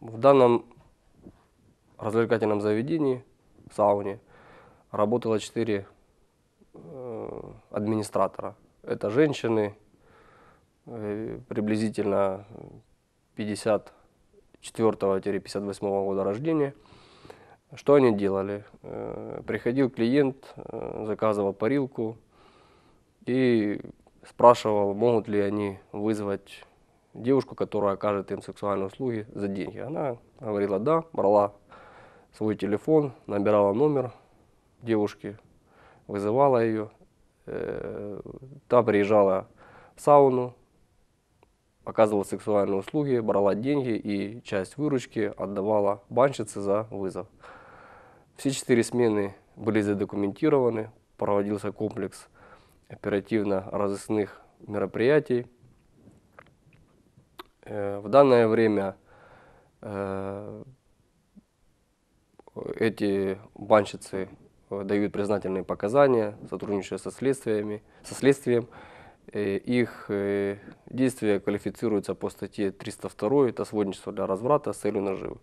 В данном развлекательном заведении, в сауне, работало четыре э, администратора. Это женщины, э, приблизительно 54-58 года рождения. Что они делали? Э, приходил клиент, э, заказывал парилку и спрашивал, могут ли они вызвать девушку, которая окажет им сексуальные услуги за деньги. Она говорила да, брала свой телефон, набирала номер девушки, вызывала ее. Э, та приезжала в сауну, оказывала сексуальные услуги, брала деньги и часть выручки отдавала банщице за вызов. Все четыре смены были задокументированы, проводился комплекс оперативно-розыскных мероприятий, Э, в данное время э, эти банщицы э, дают признательные показания, сотрудничая со, следствиями, со следствием. Их действия квалифицируются по статье 302, это сводничество для разврата с целью наживы.